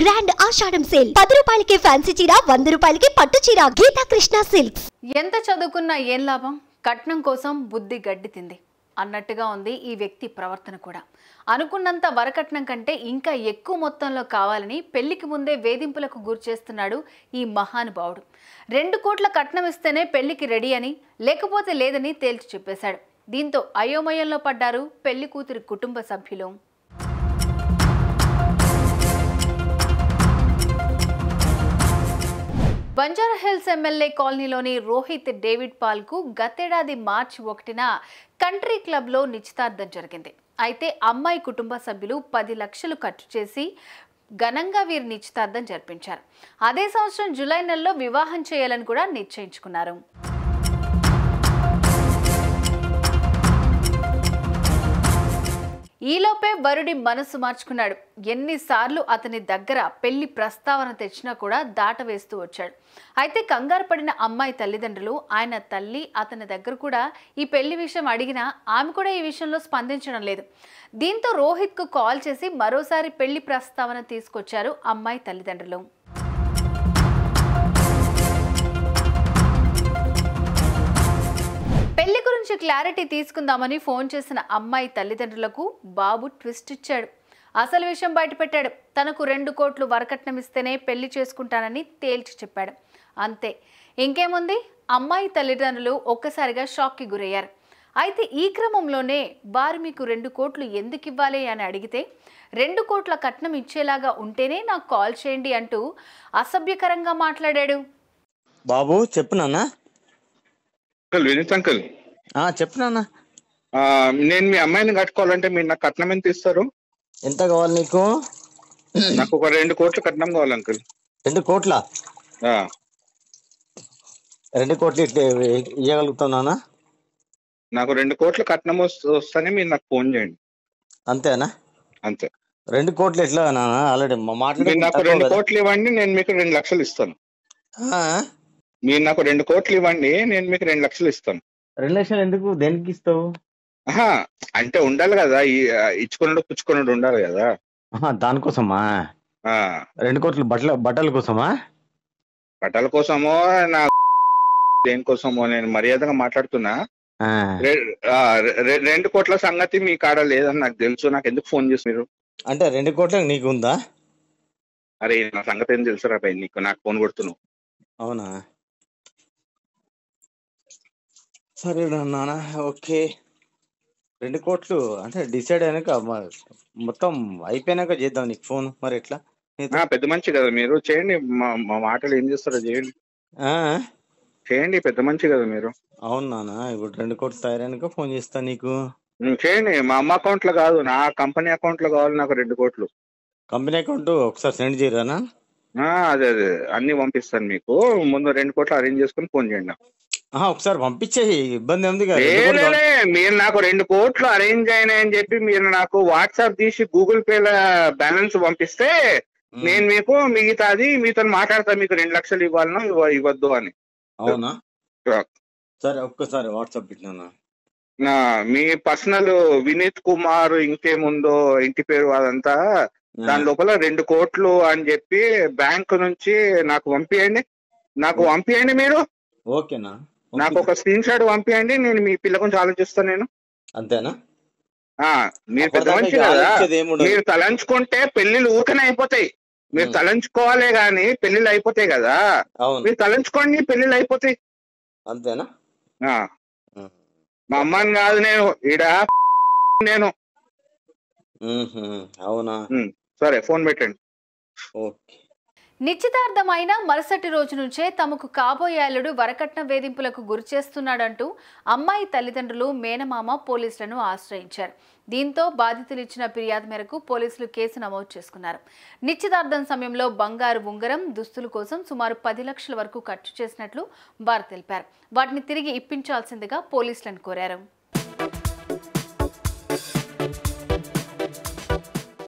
grand ఆషాఢం sale పది రూపాయలకి fancy చీర వంద రూపాయలకి పట్టు చీర గీతా కృష్ణ సిల్క్స్ ఎంత చదువుకున్నా ఏం లాభం కట్నం కోసం బుద్ధి గడ్డి తింది అన్నట్టుగా ఉంది ఈ వ్యక్తి ప్రవర్తన కూడా అనుకున్నంత వరకట్నం కంటే ఇంకా ఎక్కువ మొత్తంలో కావాలని పెళ్లికి ముందే వేధింపులకు గురిచేస్తున్నాడు ఈ మహానుభావుడు రెండు కోట్ల కట్నం ఇస్తేనే పెళ్లికి రెడీ అని లేకపోతే లేదని తేల్చి చెప్పేశాడు దీంతో అయోమయంలో పడ్డారు పెళ్లి కూతురి కుటుంబ సభ్యులు బంజారా హిల్స్ ఎమ్మెల్యే కాలనీలోని రోహిత్ డేవిడ్ పాల్కు గతేడాది మార్చి ఒకటిన కంట్రీ క్లబ్లో నిశ్చితార్థం జరిగింది అయితే అమ్మాయి కుటుంబ సభ్యులు పది లక్షలు ఖర్చు చేసి ఘనంగా వీరి నిశ్చితార్థం జరిపించారు అదే సంవత్సరం జులై నెలలో వివాహం చేయాలని కూడా నిశ్చయించుకున్నారు వరుడి మనసు మార్చుకున్నాడు ఎన్నిసార్లు అతని దగ్గర పెళ్లి ప్రస్తావన తెచ్చినా కూడా దాటవేస్తూ వచ్చాడు అయితే కంగారు పడిన అమ్మాయి తల్లిదండ్రులు ఆయన తల్లి అతని దగ్గర కూడా ఈ పెళ్లి విషయం అడిగినా ఆమె కూడా ఈ విషయంలో స్పందించడం లేదు దీంతో రోహిత్ కు కాల్ చేసి మరోసారి పెళ్లి ప్రస్తావన తీసుకొచ్చారు అమ్మాయి తల్లిదండ్రులు కొంచెం క్లారిటీ తీసుకుందామని ఫోన్ చేసిన అమ్మాయి తల్లిదండ్రులకు బాబు ట్విస్ట్ ఇచ్చాడు అసలు విషయం బయటపెట్టాడు తనకు రెండు కోట్లు వరకట్నం ఇస్తేనే పెళ్లి చేసుకుంటానని తేల్చి చెప్పాడు అంతే ఇంకేముంది అమ్మాయి తల్లిదండ్రులు ఒక్కసారిగా షాక్కి గురయ్యారు అయితే ఈ క్రమంలోనే వారు మీకు రెండు కోట్లు ఎందుకు ఇవ్వాలి అని అడిగితే రెండు కోట్ల కట్నం ఇచ్చేలాగా ఉంటేనే నాకు కాల్ చేయండి అంటూ అసభ్యకరంగా మాట్లాడాడు బాబు చెప్పు నాన్న చెప్పినా నేను మీ అమ్మాయిని కట్టుకోవాలంటే మీరు నాకు కట్నం ఎంత ఇస్తారు ఎంత కావాలి నీకు నాకు ఒక రెండు కోట్లు కట్నం కావాలి అంకుల్ రెండు కోట్ల రెండు కోట్లు ఇవ్వగలుగుతానా నాకు రెండు కోట్ల కట్నం వస్తేనే మీరు నాకు ఫోన్ చేయండి అంతేనా అంతే రెండు కోట్లు ఎట్లా ఆల్రెడీ మాట్లాడి నాకు రెండు కోట్లు ఇవ్వండి నేను మీకు రెండు లక్షలు ఇస్తాను మీరు నాకు రెండు కోట్లు ఇవ్వండి నేను మీకు రెండు లక్షలు ఇస్తాను రిలేషన్ ఎందుకు దేనికి ఇస్తావు అంటే ఉండాలి కదా ఇచ్చుకున్నాడు పుచ్చుకున్నాడు ఉండాలి కదా దానికోసమా రెండు కోట్లు బట్టల బట్టల కోసమా బట్టల కోసమో నా దేనికోసమో నేను మర్యాదగా మాట్లాడుతున్నా రెండు కోట్ల సంగతి మీ కాడ లేదని నాకు తెలుసు నాకు ఎందుకు ఫోన్ చేసి మీరు అంటే రెండు కోట్ల నీకు ఉందా అరే నా సంగతి ఏం తెలుసు రా నీకు నాకు ఫోన్ కొడుతున్నావు అవునా సరే నాన్న ఓకే రెండు కోట్లు అంటే డిసైడ్ అయినాక మొత్తం అయిపోయినాక చేద్దాం నీకు ఫోన్ మరి ఎట్లా పెద్ద మంచి కదా మీరు చేయండి మా మాటలు ఏం చేస్తారో చేయండి చేయండి పెద్ద మంచి కదా మీరు అవును నాన్న ఇప్పుడు రెండు కోట్లు తయారైనాక ఫోన్ చేస్తా నీకు చేయండి మా అమ్మ అకౌంట్ లో కాదు నా కంపెనీ అకౌంట్ లో కావాలి నాకు రెండు కోట్లు కంపెనీ అకౌంట్ ఒకసారి సెండ్ చేయరానా అదే అదే అన్ని పంపిస్తాను మీకు ముందు రెండు కోట్లు అరేంజ్ చేసుకుని ఫోన్ చేయండి ఒకసారి పంపించేసి ఇబ్బంది ఉంది కదా మీరు నాకు రెండు కోట్లు అరేంజ్ అయినాయని చెప్పి మీరు నాకు వాట్సాప్ తీసి గూగుల్ పే బ్యాలెన్స్ పంపిస్తే నేను మీకు మిగతాది మీతో మాట్లాడతా మీకు రెండు లక్షలు ఇవ్వాలనో ఇవ్వద్దు అని అవునా సరే ఒక్కసారి వాట్సాప్ మీ పర్సనల్ వినీత్ కుమార్ ఇంకేముందో ఇంటి పేరు అదంతా దాని లోపల రెండు కోట్లు అని చెప్పి బ్యాంక్ నుంచి నాకు పంపియండి నాకు పంపియండి మీరు ఓకేనా నాకు ఒక స్క్రీన్ షాట్ పంపించండి నేను మీ పిల్ల కొంచెం ఆలోచిస్తాను నేను అంతేనా మీరు పెద్ద మనిషి కదా మీరు తలంచుకుంటే పెళ్లిళ్ళు ఊరికనే అయిపోతాయి మీరు తలంచుకోవాలి గాని పెళ్లిళ్ళు అయిపోతాయి కదా మీరు తలంచుకోండి పెళ్లిళ్ళు అయిపోతాయి అంతేనా మా అమ్మని కాదు నేను ఈడ నేను అవునా సరే ఫోన్ పెట్టండి ఓకే నిశ్చితార్థమైన మరుసటి రోజు నుంచే తమకు కాబోయే అల్లుడు వరకట్న వేధింపులకు గురిచేస్తున్నాడంటూ అమ్మాయి తల్లిదండ్రులు మేనమామ పోలీసులను ఆశ్రయించారు దీంతో బాధితులు ఇచ్చిన ఫిర్యాదు మేరకు పోలీసులు కేసు నమోదు చేసుకున్నారు నిశ్చితార్థం సమయంలో బంగారు ఉంగరం దుస్తుల కోసం సుమారు పది లక్షల వరకు ఖర్చు చేసినట్లు వారు తెలిపారు వాటిని తిరిగి ఇప్పించాల్సిందిగా పోలీసులను కోరారు